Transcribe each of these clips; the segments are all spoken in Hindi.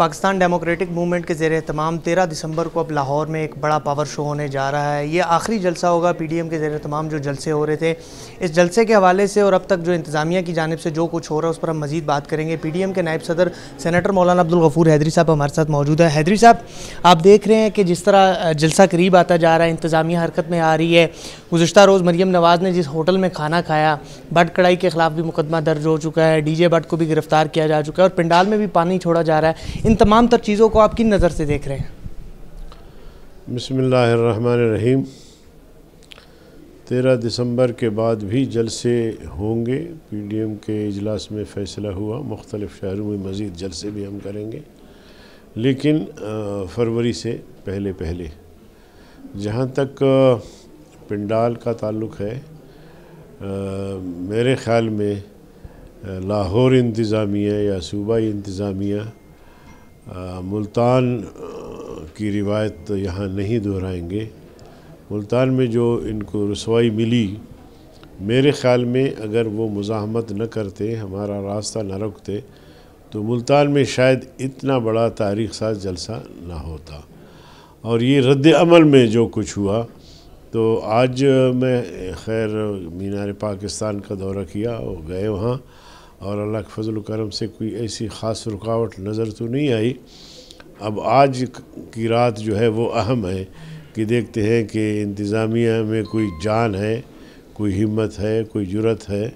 पाकिस्तान डेमोक्रेटिक मूवमेंट के जेर तमाम तेरह दिसंबर को अब लाहौर में एक बड़ा पावर शो होने जा रहा है ये आखिरी जलसा होगा पी डी एम के जेर तमाम जो जलसे हो रहे थे इस जलसे के हवाले से और अब तक जो इंतज़ामिया की जानब से जो कुछ हो रहा है उस पर हम मजीद बात करेंगे पी डी एम के नायब सदर सैनटर मौलाना अब्दुल गफूर हैदरी साहब हमारे साथ मौजूद है हैदरी साहब आप देख रहे हैं कि जिस तरह जलसा करीब आता जा रहा है इंतज़ामिया हरकत में आ रही है गुजशत रोज़ मरीम नवाज़ ने जिस होटल में खाना खाया बट कढ़ाई के खिलाफ भी मुकदमा दर्ज हो चुका है डी जे बट को भी गिरफ्तार किया जा चुका है और पिंडाल में भी पानी छोड़ा जा रहा है इन तमाम तर चीज़ों को आप किन नज़र से देख रहे हैं बसमीम तेरह दिसंबर के बाद भी जलसे होंगे पी डी एम के इजलास में फ़ैसला हुआ मुख्तलिफ़ शहरों में मज़ीद जलसे भी हम करेंगे लेकिन फरवरी से पहले पहले जहाँ तक पिंडाल का ताल्लुक है आ, मेरे ख़्याल में लाहौर इंतज़ामिया या सूबाई इंतज़ामिया मुल्तान की रिवायत तो यहाँ नहीं दोहराएंगे मुल्तान में जो इनको रसवाई मिली मेरे ख़्याल में अगर वो मुजाहमत न करते हमारा रास्ता न रुकते तो मुल्तान में शायद इतना बड़ा तारीख सा जलसा ना होता और ये रद्द अमल में जो कुछ हुआ तो आज मैं खैर मीनार पाकिस्तान का दौरा किया और गए वहाँ और अल्लाह के फजल करम से कोई ऐसी ख़ास रुकावट नज़र तो नहीं आई अब आज की रात जो है वो अहम है कि देखते हैं कि इंतज़ामिया में कोई जान है कोई हिम्मत है कोई जुरत है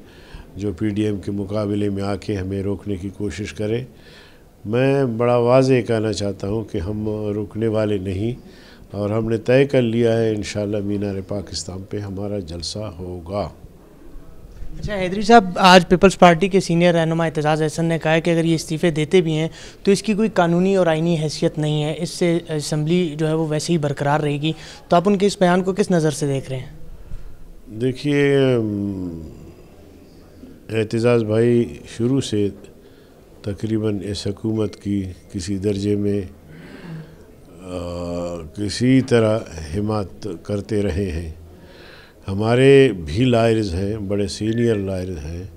जो पीडीएम के मुकाबले में आके हमें रोकने की कोशिश करे मैं बड़ा वाज कहना चाहता हूँ कि हम रुकने वाले नहीं और हमने तय कर लिया है इन मीनार पाकिस्तान पे हमारा जलसा होगा अच्छा हैदरी साहब आज पीपल्स पार्टी के सीनियर रहनुमा एतजाज़ अहसन ने कहा है कि अगर ये इस्तीफ़े देते भी हैं तो इसकी कोई कानूनी और आइनी हैसियत नहीं है इससे असम्बली जो है वो वैसे ही बरकरार रहेगी तो आप उनके इस बयान को किस नज़र से देख रहे हैं देखिए एतजाज़ भाई शुरू से तकरीबन इस हकूमत की किसी दर्जे में आ, किसी तरह हिमात करते रहे हैं हमारे भी लायर्स हैं बड़े सीनियर लायर्स हैं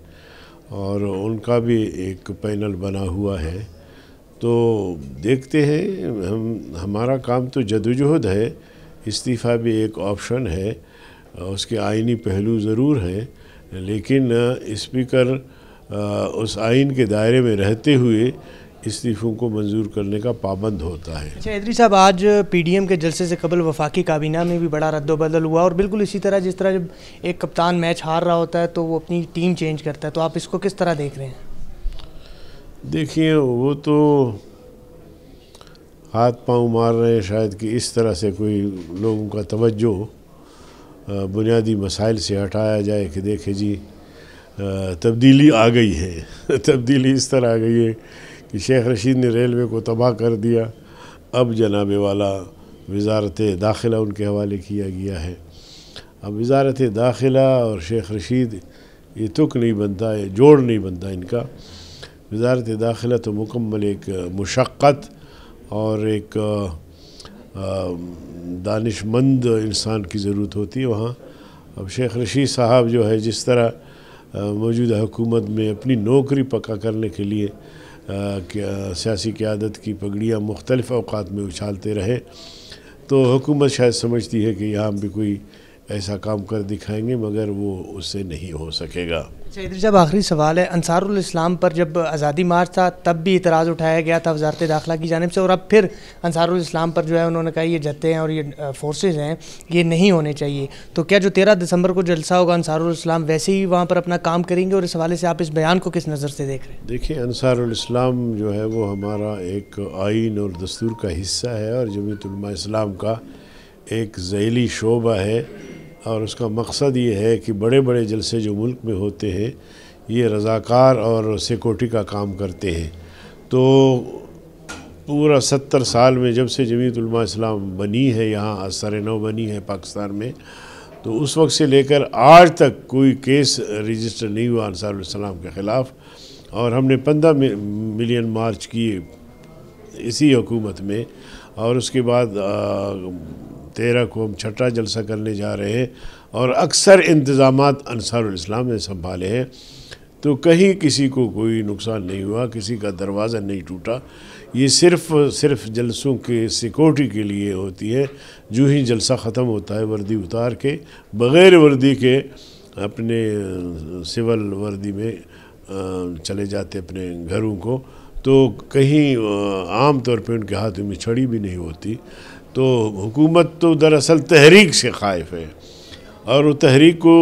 और उनका भी एक पैनल बना हुआ है तो देखते हैं हम हमारा काम तो जदोजहद है इस्तीफ़ा भी एक ऑप्शन है उसके आइनी पहलू ज़रूर हैं लेकिन स्पीकर उस आइन के दायरे में रहते हुए इस्तीफ़ों को मंजूर करने का पाबंद होता है अच्छा साहब आज पीडीएम के जलसे से कबल वफाकी काबीना में भी बड़ा रद्दबदल हुआ और बिल्कुल इसी तरह जिस तरह जब एक कप्तान मैच हार रहा होता है तो वो अपनी टीम चेंज करता है तो आप इसको किस तरह देख रहे हैं देखिए वो तो हाथ पांव मार रहे हैं शायद कि इस तरह से कोई लोगों का तवज्जो बुनियादी मसाइल से हटाया जाए कि देखे जी तब्दीली आ गई है तब्दीली इस तरह आ गई है कि शेख रशीद ने रेलवे को तबाह कर दिया अब जनाब वाला वजारत दाखिला उनके हवाले किया गया है अब वजारत दाखिला और शेख रशीद ये तुक नहीं बनता है जोड़ नहीं बनता इनका वजारत दाखिला तो मुकम्मल एक मशक्क़त और एक दानशमंद इंसान की ज़रूरत होती है वहाँ अब शेख रशीद साहब जो है जिस तरह मौजूदा हुकूमत में अपनी नौकरी पक्का करने के लिए सियासी क्यादत की पगड़ियाँ मुख्तलिफ़ अवकात में उछालते रहे तो हुकूमत शायद समझती है कि यहाँ भी कोई ऐसा काम कर दिखाएंगे मगर वो उससे नहीं हो सकेगा अच्छा, जब आखिरी सवाल है अंसारुल इस्लाम पर जब आज़ादी मार्च था तब भी इतराज़ उठाया गया था वजारत दाखिला की जानब से और अब फिर अंसारुल इस्लाम पर जो है उन्होंने कहा ये जत्ते हैं और ये फोर्सेज हैं ये नहीं होने चाहिए तो क्या जो तेरह दिसंबर को जलसा होगा अंसारुल वैसे ही वहाँ पर अपना काम करेंगे और इस हवाले से आप इस बयान को किस नज़र से देख रहे हैं देखिए अंसारुल जो है वो हमारा एक आइन और दस्तूर का हिस्सा है और जमीतलमा इस्लाम का एक जैली शोबा है और उसका मकसद ये है कि बड़े बड़े जलसे जो मुल्क में होते हैं ये रज़ाकार और सिक्योरिटी का काम करते हैं तो पूरा सत्तर साल में जब से जमीतलमा इस्लाम बनी है यहाँ असर नौ बनी है पाकिस्तान में तो उस वक्त से लेकर आज तक कोई केस रजिस्टर नहीं हुआ अनसार के ख़िलाफ़ और हमने पंद्रह मिलियन मार्च किए इसी हुकूमत में और उसके बाद आ, तेरह को हम छठा जलसा करने जा रहे हैं और अक्सर इंतज़ाम अनसारस्लाम ने संभाले हैं तो कहीं किसी को कोई नुकसान नहीं हुआ किसी का दरवाज़ा नहीं टूटा ये सिर्फ सिर्फ जलसों के सिक्योरिटी के लिए होती है जो ही जलसा ख़त्म होता है वर्दी उतार के बग़ैर वर्दी के अपने सिविल वर्दी में चले जाते अपने घरों को तो कहीं आम तौर पे उनके हाथ में छड़ी भी नहीं होती तो हुकूमत तो दरअसल तहरीक से ख़ाइफ है और वो तहरीक को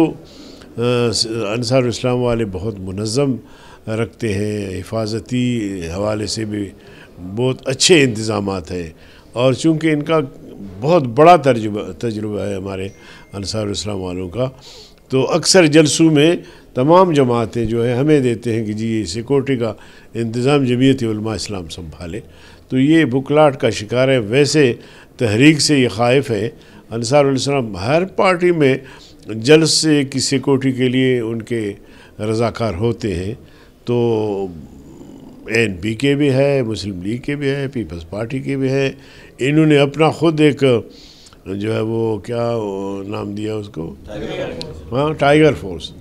अनसार इस्लाम वाले बहुत मुनज़म रखते हैं हिफाजती हवाले से भी बहुत अच्छे इंतज़ाम हैं और चूँकि इनका बहुत बड़ा तजुबा तजुर्बा है हमारे अनसार इस्लाम वालों का तो अक्सर जलसों में तमाम जमातें जो है हमें देते हैं कि जी ये सिक्योरिटी का इंतज़ाम जमीयत इस्लाम संभाले तो ये बुकलाट का शिकार है वैसे तहरीक से ये खाइफ है अनसारम हर पार्टी में से की सिक्योरिटी के लिए उनके रजाकार होते हैं तो एन पी के भी है मुस्लिम लीग के भी है पीपल्स पार्टी के भी है इन्होंने अपना ख़ुद एक जो है वो क्या नाम दिया उसको हाँ टाइगर फोर्स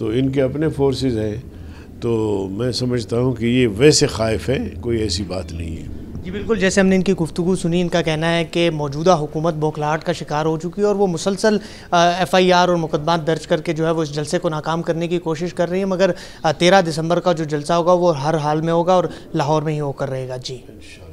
तो इनके अपने फोर्सेस हैं तो मैं समझता हूँ कि ये वैसे खाइफ है कोई ऐसी बात नहीं है जी बिल्कुल जैसे हमने इनकी गुफ्तु सुनी इनका कहना है कि मौजूदा हुकूमत बौखलाहट का शिकार हो चुकी है और वो मुसलसल एफ़ आई आर और मुकदमा दर्ज करके जो है वो इस जलसे को नाकाम करने की कोशिश कर रही है मगर तेरह दिसंबर का जो जलसा होगा वो हर हाल में होगा और लाहौर में ही होकर रहेगा जी